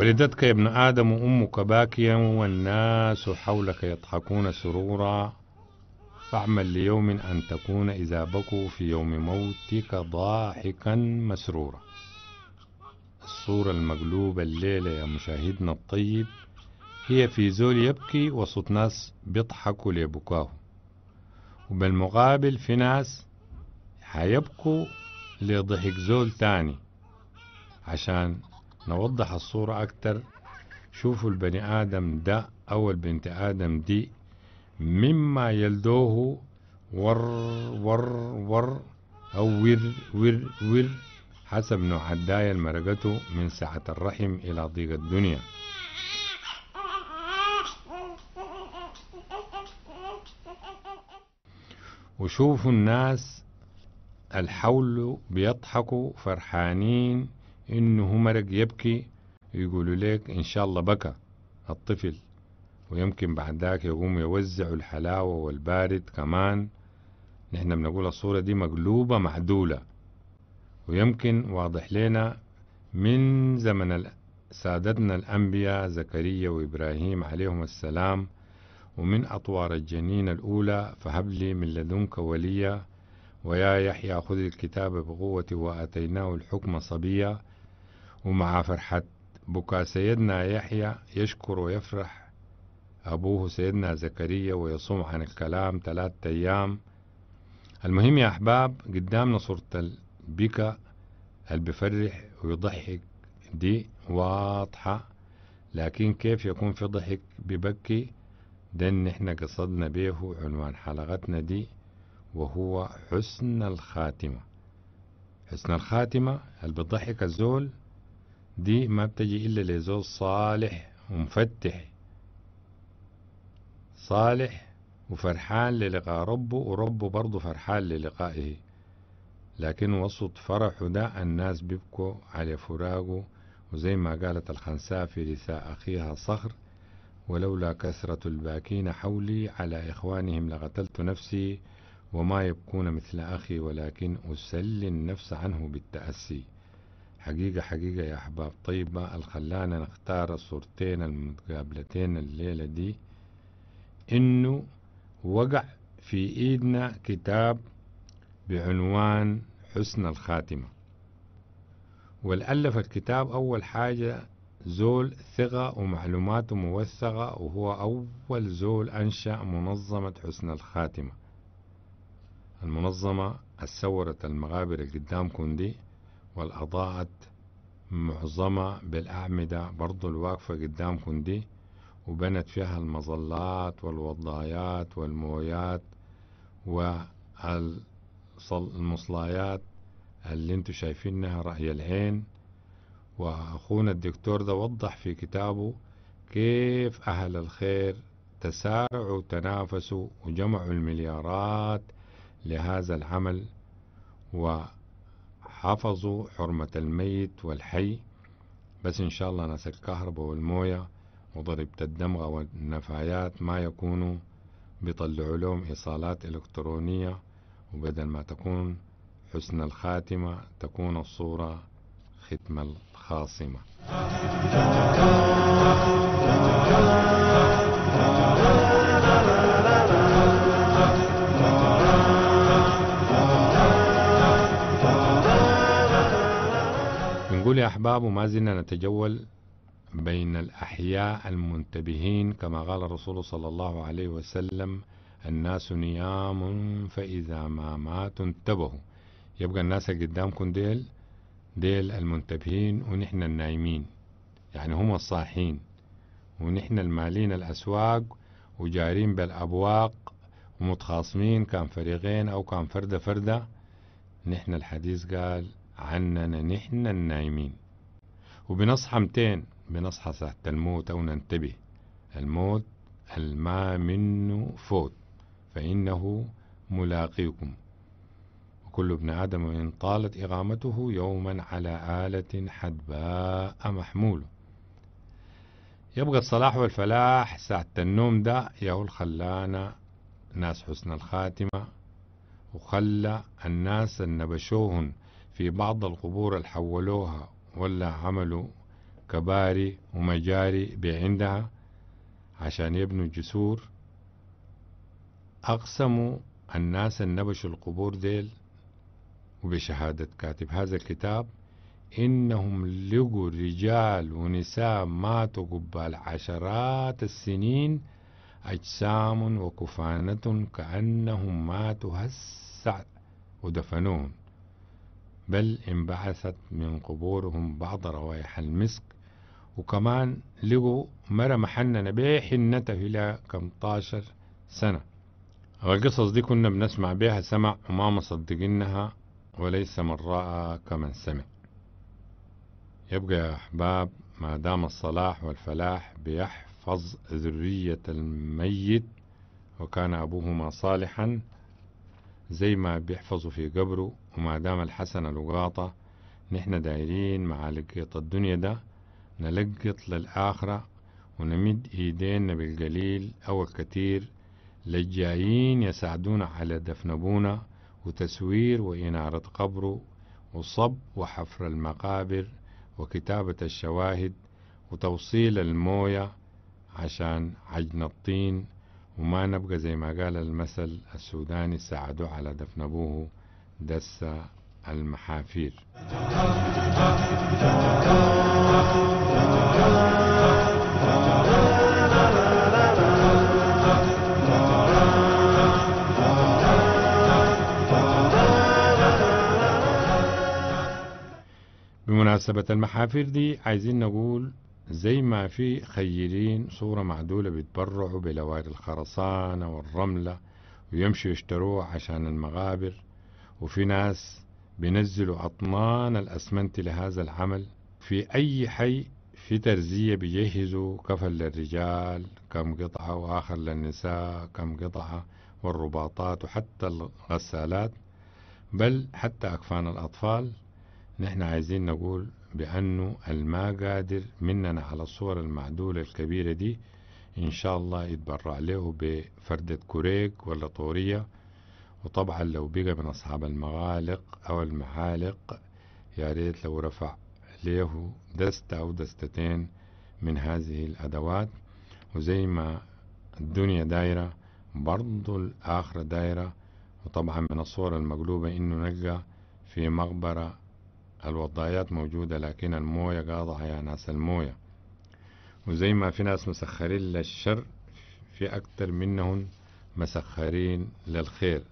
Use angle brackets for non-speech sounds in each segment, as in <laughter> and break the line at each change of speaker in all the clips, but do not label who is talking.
ولدتك يا ابن آدم أمك باكيا والناس حولك يضحكون سرورا فاعمل ليوم أن تكون إذا بكوا في يوم موتك ضاحكا مسرورا الصورة المقلوبة الليلة يا مشاهدنا الطيب هي في زول يبكي وسط ناس بيضحكوا ليبكاه وبالمقابل في ناس حيبكوا لضحك زول تاني عشان نوضح الصورة أكتر شوفوا البني آدم ده أو البنت آدم دي مما يلدوه ور ور ور أو ور ور ور حسب نوع الداية المرقته من سعة الرحم إلى ضيق الدنيا وشوفوا الناس الحول بيضحكوا فرحانين إنه مرق يبكي يقولوا لك إن شاء الله بكى الطفل ويمكن بعد ذاك يقوم يوزعوا الحلاوة والبارد كمان نحن بنقول الصورة دي مقلوبة معدولة ويمكن واضح لنا من زمن سادتنا الأنبياء زكريا وإبراهيم عليهم السلام ومن أطوار الجنين الأولى فهب لي من لدنك وليا ويا يحيى خذ الكتاب بقوة وآتيناه الحكم صبيا ومع فرحة بكاء سيدنا يحيى يشكر ويفرح أبوه سيدنا زكريا ويصوم عن الكلام ثلاثة أيام المهم يا أحباب قدامنا صورة البكاء اللي بفرح ويضحك دي واضحة لكن كيف يكون في ضحك ببكي ده ان احنا قصدنا به عنوان حلقتنا دي وهو حسن الخاتمة حسن الخاتمة اللي بضحك الزول دي ما بتجي إلا لزول صالح ومفتح صالح وفرحان للقاء ربه وربه برضه فرحان للقائه لكن وسط فرحه ده الناس بيبكوا على فراقه وزي ما قالت الخنساء في رثاء أخيها صخر ولولا كثرة الباكين حولي على إخوانهم لقتلت نفسي وما يبكون مثل أخي ولكن أسلي النفس عنه بالتأسي حقيقة حقيقة يا أحباب طيب ما الخلانا نختار الصورتين المتقابلتين الليلة دي إنه وقع في إيدنا كتاب بعنوان حسن الخاتمة والألف الكتاب أول حاجة زول ثقة ومعلوماته موثقة وهو أول زول أنشأ منظمة حسن الخاتمة المنظمة الثورة المغابر قدامكم دي والأضاءت معظمها بالأعمدة برضو الواقفة قدامكم دي وبنت فيها المظلات والوضايات والمويات والمصلايات اللي انتوا شايفينها رأي العين وأخونا الدكتور ده وضح في كتابه كيف أهل الخير تسارعوا وتنافسوا وجمعوا المليارات لهذا العمل و حفظوا حرمة الميت والحي بس إن شاء الله ناس الكهرباء والموية وضربة الدمغة والنفايات ما يكونوا بيطلعوا لهم إيصالات إلكترونية وبدل ما تكون حسن الخاتمة تكون الصورة ختم الخاصمة الأحباب وما زلنا نتجول بين الأحياء المنتبهين كما قال الرسول صلى الله عليه وسلم الناس نيام فإذا ما ماتوا انتبهوا يبقى الناس اللي قدامكم ديل ديل المنتبهين ونحن النايمين يعني هم الصاحين ونحن المالين الأسواق وجارين بالأبواق ومتخاصمين كان فريقين أو كان فردة فردة نحن الحديث قال عننا نحن النايمين وبنصحى متين بنصحى ساعة الموت أو ننتبه الموت الما منه فوت فإنه ملاقيكم وكل ابن آدم إن طالت إقامته يوما على آلة حدباء محمول يبقى الصلاح والفلاح ساعة النوم ده يهو خلانا ناس حسن الخاتمة وخلى الناس النبشوهن في بعض القبور الحولوها ولا عملوا كباري ومجاري بعندها عشان يبنوا جسور أقسموا الناس النبش القبور ديل وبشهادة كاتب هذا الكتاب إنهم لقوا رجال ونساء ماتوا قبال عشرات السنين أجسام وكفانة كأنهم ماتوا هسع ودفنوهم بل انبعثت من قبورهم بعض روائح المسك وكمان لقوا مرة محننة بحنته إلى كم طاشر سنة والقصص دي كنا بنسمع بيها سمع وما مصدقينها وليس من رأى كمن سمع يبقى يا أحباب ما دام الصلاح والفلاح بيحفظ ذرية الميت وكان أبوهما صالحا زي ما بيحفظوا في قبره وما دام الحسنة لقاطة نحن دايرين مع لقيط الدنيا ده نلقط للآخرة ونمد إيدينا بالقليل أو الكثير للجايين يساعدونا على دفن أبونا وتسوير وإنارة قبره وصب وحفر المقابر وكتابة الشواهد وتوصيل الموية عشان عجن الطين وما نبقى زي ما قال المثل السوداني ساعدوا على دفن أبوه دس المحافير بمناسبة المحافير دي عايزين نقول زي ما في خيرين صورة معدولة بيتبرعوا بلوائر الخرسانة والرملة ويمشوا يشتروها عشان المغابر وفي ناس بينزلوا أطنان الأسمنت لهذا العمل في أي حي في ترزية بيجهزوا كفل للرجال كم قطعة وآخر للنساء كم قطعة والرباطات وحتى الغسالات بل حتى أكفان الأطفال نحن عايزين نقول بأنه الما قادر مننا على الصور المعدولة الكبيرة دي إن شاء الله يتبرع له بفردة كوريك ولا طورية وطبعا لو بقى من أصحاب المغالق أو المحالق ياريت لو رفع ليه دستة أو دستتين من هذه الأدوات وزي ما الدنيا دايرة برضو الآخرة دايرة وطبعا من الصورة المقلوبة إنه نلقى في مقبرة الوضايات موجودة لكن الموية قاضعة يا ناس الموية وزي ما في ناس مسخرين للشر في أكتر منهم مسخرين للخير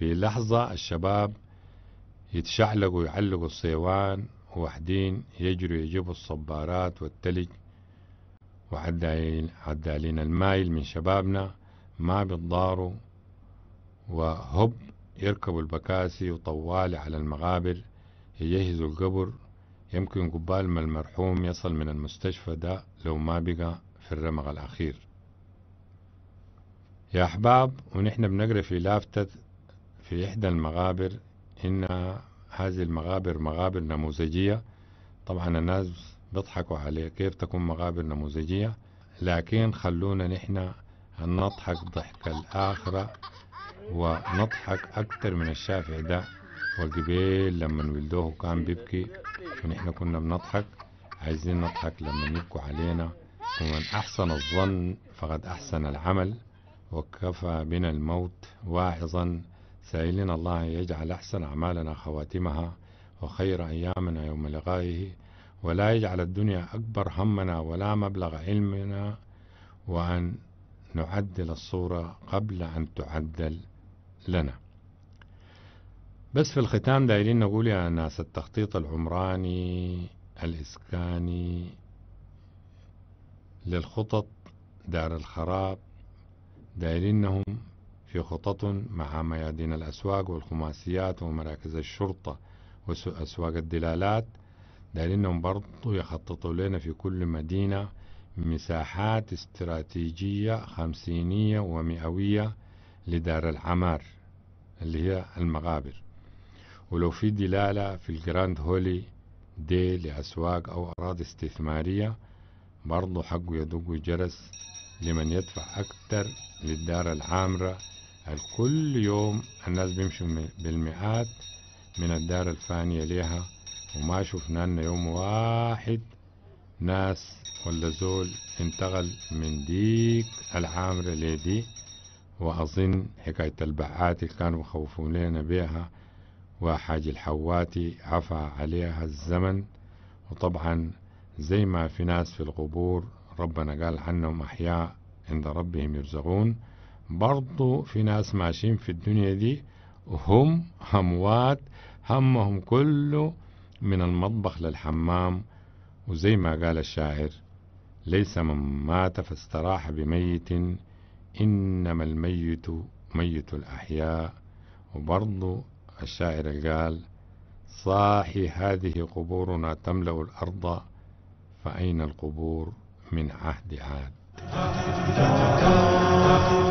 في لحظة الشباب يتشعلقوا يعلقوا الصيوان وحدين يجروا يجيبوا الصبارات والتلج وعدالين المايل من شبابنا ما بيتضاروا وهب يركبوا البكاسي وطوالي على المغابر يجهزوا القبر يمكن قبال ما المرحوم يصل من المستشفى ده لو ما بقى في الرمق الأخير يا أحباب ونحن بنقرأ في لافتة في إحدى المغابر إن هذه المغابر مغابر نموذجية طبعا الناس بيضحكوا عليه كيف تكون مغابر نموذجية لكن خلونا نحن نضحك ضحك الآخرة ونضحك أكتر من الشافع ده وقبيل لما ولدوه كان بيبكي ونحن كنا بنضحك عايزين نضحك لما يبكوا علينا ومن أحسن الظن فقد أحسن العمل وكفى بنا الموت واعظا سائلين الله أن يجعل أحسن أعمالنا خواتمها وخير أيامنا يوم لقائه ولا يجعل الدنيا أكبر همنا ولا مبلغ علمنا وأن نعدل الصورة قبل أن تعدل لنا بس في الختام دايرين نقول يا ناس التخطيط العمراني الإسكاني للخطط دار الخراب دايرينهم في خطط مع ميادين الأسواق والخماسيات ومراكز الشرطة وأسواق الدلالات لأنهم برضو يخططوا لنا في كل مدينة مساحات استراتيجية خمسينية ومئوية لدار العمار اللي هي المغابر ولو في دلالة في الجراند هولي دي لأسواق أو أراضي استثمارية برضو حقه يدق جرس لمن يدفع أكتر للدار العامرة كل يوم الناس بيمشوا بالمئات من الدار الفانية ليها وما شفنا لنا يوم واحد ناس ولا زول انتقل من ديك العامرة لدي وأظن حكاية البعات اللي كانوا مخوفون لنا بيها وحاج الحواتي عفى عليها الزمن وطبعا زي ما في ناس في القبور ربنا قال عنهم أحياء عند ربهم يرزقون برضو في ناس ماشيين في الدنيا دي هم هموات همهم كله من المطبخ للحمام وزي ما قال الشاعر ليس من مات فاستراح بميت إنما الميت ميت الأحياء وبرضو الشاعر قال صاحي هذه قبورنا تملأ الأرض فأين القبور من عهد عاد <laughs>